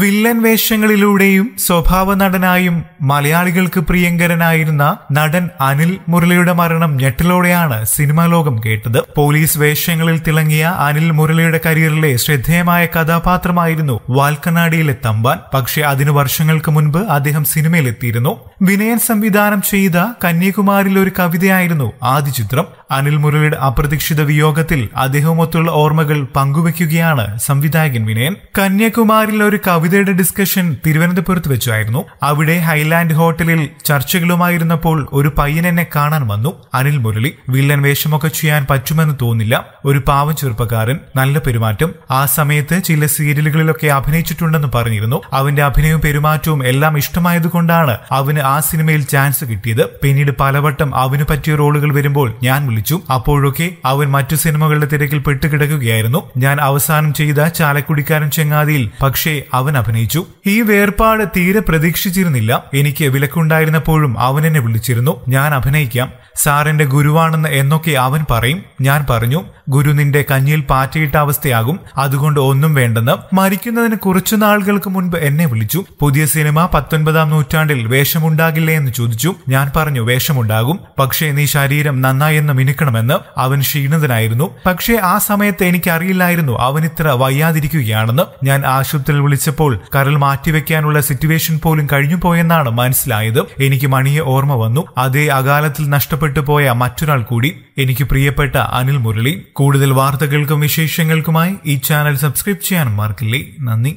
villain വേഷങ്ങളിലൂടെയും സ്വഭാവ നടനായും മലയാളികൾക്ക് പ്രിയങ്കരനായിരുന്ന നടൻ അനിൽ മുരളിയുടെ മരണം ഞെട്ടിലോടെയാണ് സിനിമാ ലോകം കേട്ടത് പോലീസ് വേഷങ്ങളിൽ തിളങ്ങിയ അനിൽ മുരളിയുടെ കരിയറിലെ ശ്രദ്ധേയമായ കഥാപാത്രമായിരുന്നു വാൽക്കനാടിയിലെ തമ്പാൻ പക്ഷേ അതിനു വർഷങ്ങൾക്ക് മുൻപ് അദ്ദേഹം സിനിമയിലെത്തിയിരുന്നു വിനയൻ സംവിധാനം ചെയ്ത കന്യാകുമാരിൽ ഒരു കവിതയായിരുന്നു ആദ്യ ചിത്രം അനിൽ മുരളിയുടെ അപ്രതീക്ഷിത വിയോഗത്തിൽ അദ്ദേഹവുമൊത്തുള്ള ഓർമ്മകൾ പങ്കുവയ്ക്കുകയാണ് സംവിധായകൻ വിനയൻ കന്യാകുമാരിൽ ഒരു കവിതയുടെ ഡിസ്കഷൻ തിരുവനന്തപുരത്ത് വെച്ചായിരുന്നു അവിടെ ഹൈലാൻഡ് ഹോട്ടലിൽ ചർച്ചകളുമായിരുന്നപ്പോൾ ഒരു പയ്യൻ എന്നെ കാണാൻ വന്നു അനിൽ മുരളി വില്ലൻ വേഷമൊക്കെ ചെയ്യാൻ പറ്റുമെന്ന് തോന്നില്ല ഒരു പാവം ചെറുപ്പക്കാരൻ നല്ല പെരുമാറ്റം ആ സമയത്ത് ചില സീരിയലുകളിലൊക്കെ അഭിനയിച്ചിട്ടുണ്ടെന്ന് പറഞ്ഞിരുന്നു അവന്റെ അഭിനയവും പെരുമാറ്റവും എല്ലാം ഇഷ്ടമായതുകൊണ്ടാണ് അവന് ആ സിനിമയിൽ ചാൻസ് കിട്ടിയത് പിന്നീട് പലവട്ടം അവന് പറ്റിയ റോളുകൾ വരുമ്പോൾ ഞാൻ വിളിച്ചു അപ്പോഴൊക്കെ അവൻ മറ്റു സിനിമകളുടെ തിരക്കിൽ പെട്ടുകിടക്കുകയായിരുന്നു ഞാൻ അവസാനം ചെയ്ത ചാലക്കുടിക്കാരൻ ചെങ്ങാതിയിൽ പക്ഷേ അവൻ അഭിനയിച്ചു ഈ വേർപാട് തീരെ പ്രതീക്ഷിച്ചിരുന്നില്ല എനിക്ക് വിലക്കുണ്ടായിരുന്നപ്പോഴും അവൻ എന്നെ വിളിച്ചിരുന്നു ഞാൻ അഭിനയിക്കാം സാറിന്റെ ഗുരുവാണെന്ന് എന്നൊക്കെ അവൻ പറയും ഞാൻ പറഞ്ഞു ഗുരു നിന്റെ കഞ്ഞിയിൽ പാറ്റയിട്ട അവസ്ഥയാകും അതുകൊണ്ട് ഒന്നും വേണ്ടെന്ന് മരിക്കുന്നതിന് കുറച്ചു നാളുകൾക്ക് മുൻപ് എന്നെ വിളിച്ചു പുതിയ സിനിമ പത്തൊൻപതാം നൂറ്റാണ്ടിൽ വേഷമുണ്ടാകില്ലേ എന്ന് ചോദിച്ചു ഞാൻ പറഞ്ഞു വേഷമുണ്ടാകും പക്ഷേ നീ ശരീരം നന്നായെന്ന് മിനുക്കണമെന്ന് അവൻ ക്ഷീണിതനായിരുന്നു പക്ഷേ ആ സമയത്ത് എനിക്കറിയില്ലായിരുന്നു അവൻ ഇത്ര വയ്യാതിരിക്കുകയാണെന്ന് ഞാൻ ആശുപത്രിയിൽ വിളിച്ചപ്പോൾ കരൾ മാറ്റിവെക്കാനുള്ള സിറ്റുവേഷൻ പോലും കഴിഞ്ഞു പോയെന്നാണ് മനസ്സിലായത് എനിക്ക് മണിയെ ഓർമ്മ വന്നു അതേ അകാലത്തിൽ നഷ്ടപ്പെട്ടു മരണപ്പെട്ടു പോയ മറ്റൊരാൾ കൂടി എനിക്ക് പ്രിയപ്പെട്ട അനിൽ മുരളി കൂടുതൽ വാർത്തകൾക്കും വിശേഷങ്ങൾക്കുമായി ഈ ചാനൽ സബ്സ്ക്രൈബ് ചെയ്യാൻ മറക്കില്ലേ നന്ദി